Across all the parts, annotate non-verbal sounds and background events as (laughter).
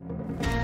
Thank you.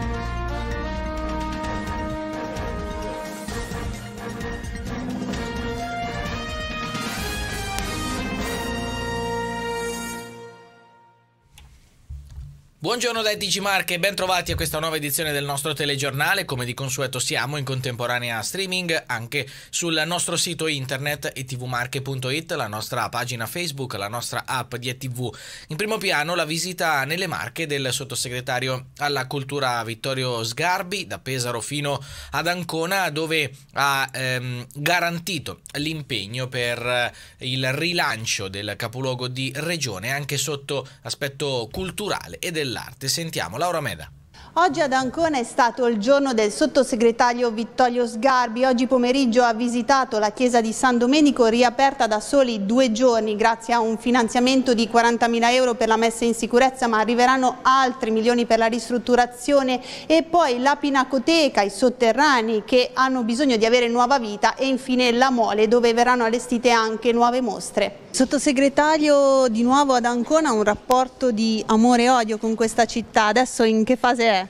Buongiorno da TG Marche e bentrovati a questa nuova edizione del nostro telegiornale. Come di consueto siamo in contemporanea streaming anche sul nostro sito internet etvmarche.it, la nostra pagina Facebook, la nostra app di ETV. In primo piano la visita nelle Marche del sottosegretario alla cultura Vittorio Sgarbi da Pesaro fino ad Ancona dove ha ehm, garantito l'impegno per eh, il rilancio del capoluogo di regione anche sotto aspetto culturale e del dell'arte. Sentiamo Laura Meda. Oggi ad Ancona è stato il giorno del sottosegretario Vittorio Sgarbi. Oggi pomeriggio ha visitato la chiesa di San Domenico riaperta da soli due giorni grazie a un finanziamento di 40.000 euro per la messa in sicurezza ma arriveranno altri milioni per la ristrutturazione e poi la pinacoteca, i sotterranei che hanno bisogno di avere nuova vita e infine la mole dove verranno allestite anche nuove mostre. Sottosegretario, di nuovo ad Ancona un rapporto di amore e odio con questa città, adesso in che fase è?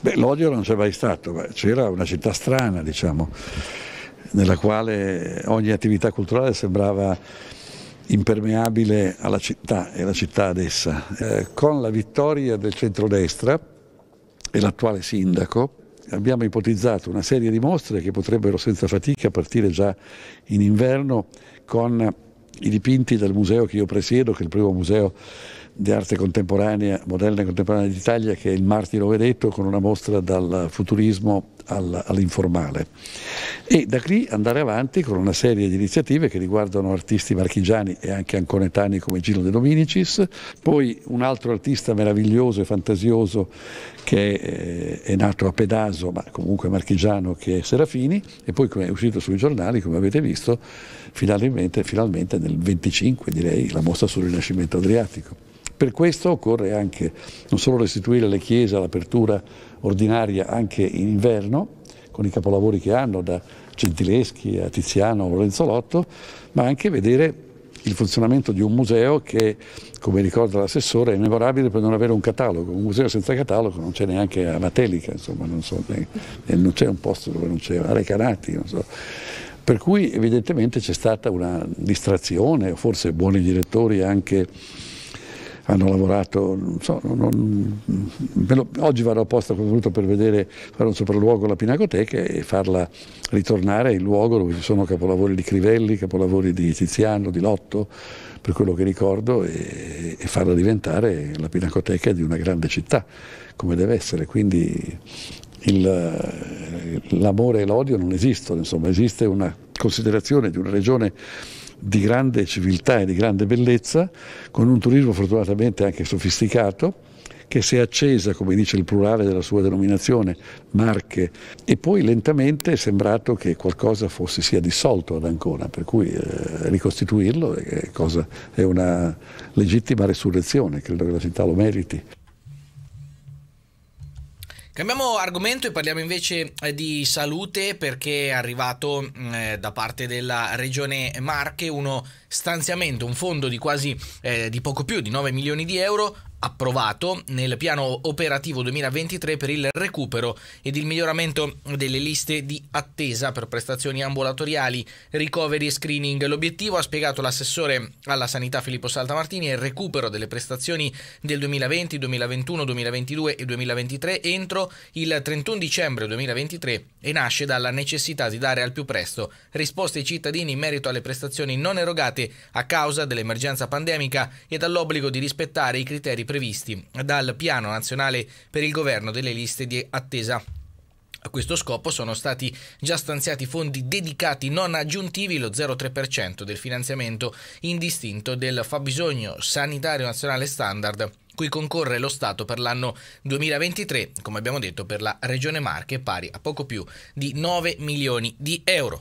Beh, l'odio non c'è mai stato, c'era una città strana, diciamo, nella quale ogni attività culturale sembrava impermeabile alla città e alla città ad essa. Eh, con la vittoria del centrodestra e l'attuale sindaco abbiamo ipotizzato una serie di mostre che potrebbero senza fatica partire già in inverno con i dipinti del museo che io presiedo, che è il primo museo di arte contemporanea, moderna e contemporanea d'Italia che è il Martiro Vedetto con una mostra dal futurismo all'informale. E da qui andare avanti con una serie di iniziative che riguardano artisti marchigiani e anche anconetani come Gino De Dominicis, poi un altro artista meraviglioso e fantasioso che eh, è, nato a Pedaso, ma comunque marchigiano, che è Serafini, e poi come è uscito sui giornali, come avete visto, finalmente, finalmente nel 25 direi la mostra sul Rinascimento Adriatico. Per questo occorre anche non solo restituire le chiese all'apertura ordinaria anche in inverno, con i capolavori che hanno da Gentileschi a Tiziano a Lorenzo Lotto, ma anche vedere il funzionamento di un museo che, come ricorda l'assessore, è memorabile per non avere un catalogo. Un museo senza catalogo non c'è neanche a Matelica, insomma, non, so, non c'è un posto dove non c'è, a Recanati, non so. Per cui evidentemente c'è stata una distrazione, forse buoni direttori anche hanno lavorato, non so, non, lo, oggi vado apposta come voluto per vedere, fare un sopralluogo alla Pinacoteca e farla ritornare in luogo dove ci sono capolavori di Crivelli, capolavori di Tiziano, di Lotto, per quello che ricordo, e, e farla diventare la Pinacoteca di una grande città, come deve essere. Quindi l'amore e l'odio non esistono, insomma, esiste una considerazione di una regione di grande civiltà e di grande bellezza, con un turismo fortunatamente anche sofisticato, che si è accesa, come dice il plurale della sua denominazione, Marche, e poi lentamente è sembrato che qualcosa fosse sia dissolto ad Ancona, per cui eh, ricostituirlo è, eh, cosa, è una legittima resurrezione, credo che la città lo meriti. Cambiamo argomento e parliamo invece eh, di salute perché è arrivato mm, eh, da parte della regione Marche uno stanziamento, un fondo di quasi eh, di poco più di 9 milioni di euro approvato nel piano operativo 2023 per il recupero ed il miglioramento delle liste di attesa per prestazioni ambulatoriali, ricoveri e screening. L'obiettivo, ha spiegato l'assessore alla sanità Filippo Saltamartini, è il recupero delle prestazioni del 2020, 2021, 2022 e 2023 entro il 31 dicembre 2023 e nasce dalla necessità di dare al più presto risposte ai cittadini in merito alle prestazioni non erogate a causa dell'emergenza pandemica e dall'obbligo di rispettare i criteri previsti dal Piano Nazionale per il Governo delle liste di attesa a questo scopo sono stati già stanziati fondi dedicati non aggiuntivi, lo 0,3% del finanziamento indistinto del fabbisogno sanitario nazionale standard cui concorre lo Stato per l'anno 2023, come abbiamo detto per la Regione Marche, pari a poco più di 9 milioni di euro.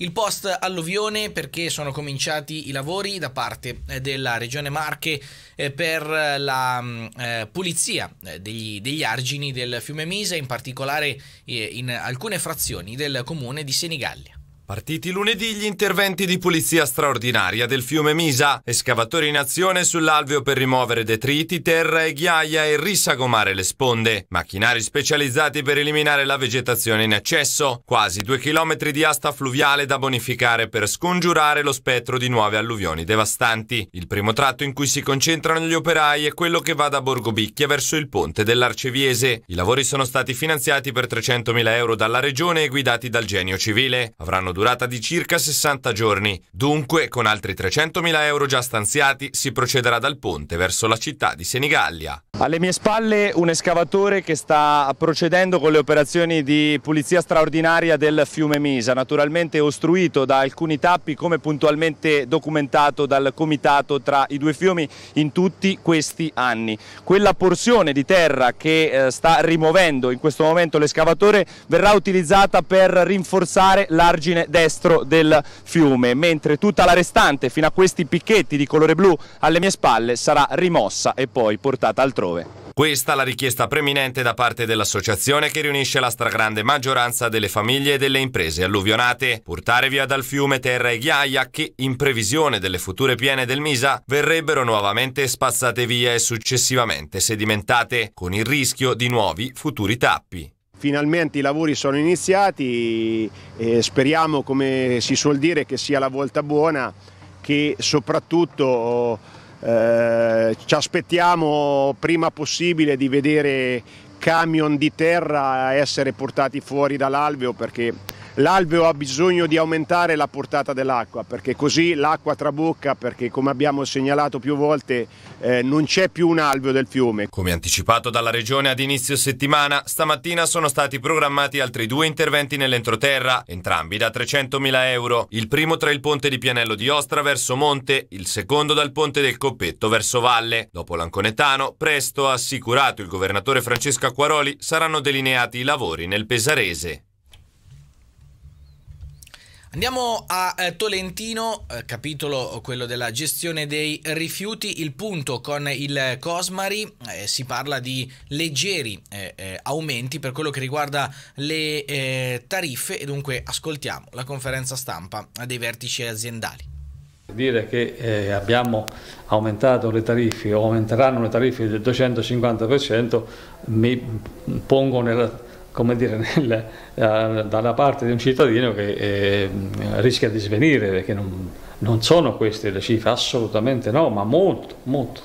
Il post alluvione perché sono cominciati i lavori da parte eh, della regione Marche eh, per la mm, eh, pulizia degli, degli, argini del fiume Misa, in particolare in alcune frazioni del comune di Senigallia. Partiti lunedì gli interventi di pulizia straordinaria del fiume Misa, escavatori in azione sull'alveo per rimuovere detriti, terra e ghiaia e risagomare le sponde, macchinari specializzati per eliminare la vegetazione in eccesso, quasi due chilometri di asta fluviale da bonificare per scongiurare lo spettro di nuove alluvioni devastanti. Il primo tratto in cui si concentrano gli operai è quello che va da Borgobicchia verso il ponte dell'Arceviese. I lavori sono stati finanziati per 300.000 euro dalla regione e guidati dal genio civile. Avranno durata di circa 60 giorni. Dunque, con altri 300.000 euro già stanziati, si procederà dal ponte verso la città di Senigallia. Alle mie spalle un escavatore che sta procedendo con le operazioni di pulizia straordinaria del fiume Misa, naturalmente ostruito da alcuni tappi come puntualmente documentato dal comitato tra i due fiumi in tutti questi anni. Quella porzione di terra che eh, sta rimuovendo in questo momento l'escavatore verrà utilizzata per rinforzare l'argine destro del fiume, mentre tutta la restante fino a questi picchetti di colore blu alle mie spalle sarà rimossa e poi portata altrove. Questa la richiesta preminente da parte dell'associazione che riunisce la stragrande maggioranza delle famiglie e delle imprese alluvionate. Portare via dal fiume terra e ghiaia che, in previsione delle future piene del Misa, verrebbero nuovamente spazzate via e successivamente sedimentate, con il rischio di nuovi futuri tappi. Finalmente i lavori sono iniziati e speriamo, come si suol dire, che sia la volta buona, che soprattutto eh, ci aspettiamo prima possibile di vedere camion di terra essere portati fuori dall'alveo perché l'alveo ha bisogno di aumentare la portata dell'acqua perché così l'acqua trabocca perché come abbiamo segnalato più volte eh, non c'è più un alveo del fiume. Come anticipato dalla regione ad inizio settimana, stamattina sono stati programmati altri due interventi nell'entroterra, entrambi da 300.000 euro, il primo tra il ponte di Pianello di Ostra verso Monte, il secondo dal ponte del Coppetto verso Valle. Dopo l'Anconetano, presto ha assicurato il governatore Francesco Acquaroli, saranno delineati i lavori nel Pesarese. Andiamo a eh, Tolentino, eh, capitolo eh, quello della gestione dei rifiuti, il punto con il Cosmari, eh, si parla di leggeri eh, eh, aumenti per quello che riguarda le tariffe e dunque ascoltiamo la conferenza stampa dei vertici aziendali. Dire che eh, abbiamo aumentato le tariffe o aumenteranno le tariffe del 250% mi pongo nella come dire, (laughs) nel, eh, da, dalla parte di un cittadino che eh, rischia di svenire, perché non, non, sono queste le cifre, assolutamente no, ma molto, molto,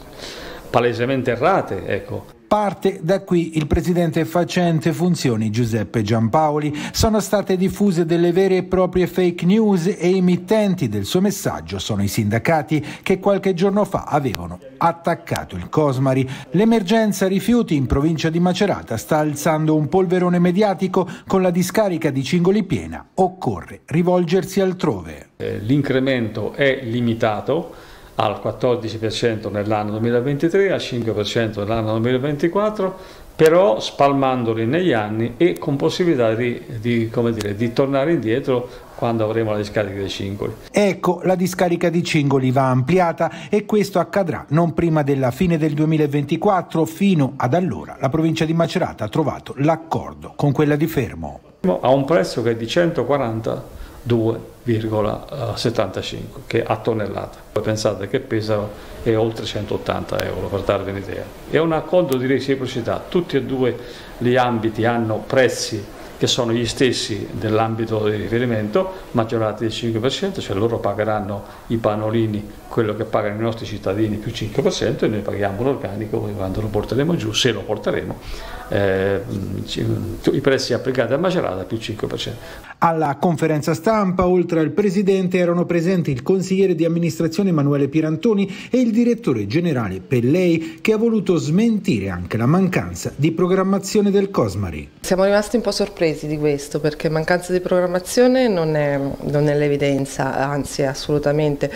palesemente errate. Ecco. Parte da qui il presidente facente funzioni Giuseppe Giampaoli. Sono state diffuse delle vere e proprie fake news e i mittenti del suo messaggio sono i sindacati che qualche giorno fa avevano attaccato il Cosmari. L'emergenza rifiuti in provincia di Macerata sta alzando un polverone mediatico con la discarica di Cingoli Piena. Occorre rivolgersi altrove. Eh, l'incremento è limitato al 14% nell'anno 2023, al 5% nell'anno 2024, però spalmandoli negli anni e con possibilità di, di, dire, di tornare indietro quando avremo la discarica dei cingoli. Ecco, la discarica di cingoli va ampliata e questo accadrà non prima della fine del 2024, fino ad allora la provincia di Macerata ha trovato l'accordo con quella di Fermo. A un prezzo che è di 142 1,75 eh, che a tonnellata. Pensate che pesa è oltre 180 euro per darvi un'idea. È un accordo di reciprocità, tutti e due gli ambiti hanno prezzi che sono gli stessi dell'ambito di riferimento, maggiorati del 5%, cioè loro pagheranno i panolini quello che pagano i nostri cittadini più 5% e noi paghiamo l'organico quando lo porteremo giù, se lo porteremo, eh, mm, mm, i prezzi applicati a Macerata più 5%. Alla conferenza stampa, oltre al presidente, erano presenti il consigliere di amministrazione Emanuele Pirantoni e il direttore generale Pellei che ha voluto smentire anche la mancanza di programmazione del Cosmari. Siamo rimasti un po' sorpresi di questo perché mancanza di programmazione non è, non è l'evidenza, anzi assolutamente.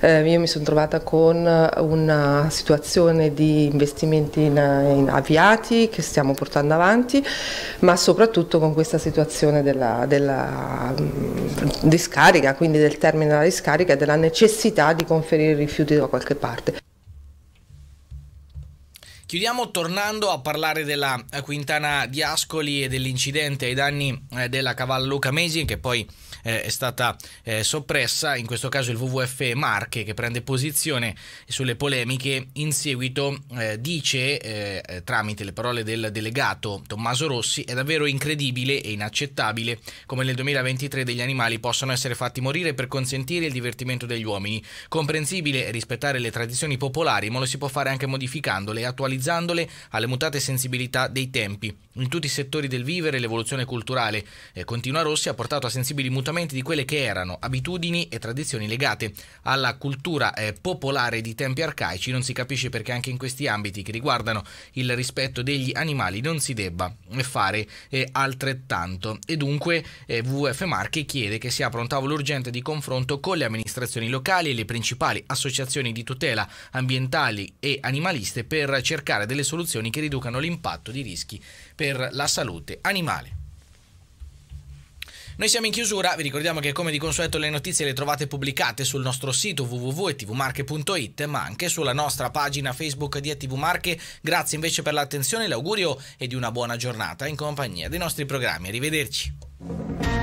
Eh, io mi sono trovata con una situazione di investimenti in, in avviati che stiamo portando avanti, ma soprattutto con questa situazione della, della discarica, quindi del termine della discarica e della necessità di conferire i rifiuti da qualche parte. Chiudiamo tornando a parlare della eh, Quintana di Ascoli e dell'incidente ai danni eh, della Cavallo Lucamesi che poi eh, è stata eh, soppressa, in questo caso il WWF Marche che prende posizione sulle polemiche, in seguito eh, dice eh, tramite le parole del delegato Tommaso Rossi è davvero incredibile e inaccettabile come nel 2023 degli animali possano essere fatti morire per consentire il divertimento degli uomini. Comprensibile rispettare le tradizioni popolari, ma lo si può fare anche modificandole e attualizzandole alle mutate sensibilità dei tempi. In tutti i settori del vivere l'evoluzione culturale, eh, continua Rossi, ha portato a sensibili mutamenti assolutamente di quelle che erano abitudini e tradizioni legate alla cultura eh, popolare di tempi arcaici. Non si capisce perché anche in questi ambiti che riguardano il rispetto degli animali non si debba eh, fare eh, altrettanto. E dunque eh, WWF Marche chiede che si apra un tavolo urgente di confronto con le amministrazioni locali e le principali associazioni di tutela ambientali e animaliste per cercare delle soluzioni che riducano l'impatto di rischi per la salute animale. Noi siamo in chiusura, vi ricordiamo che come di consueto le notizie le trovate pubblicate sul nostro sito www.tvmarche.it ma anche sulla nostra pagina Facebook di ATV Marche. Grazie invece per l'attenzione, l'augurio e di una buona giornata in compagnia dei nostri programmi. Arrivederci.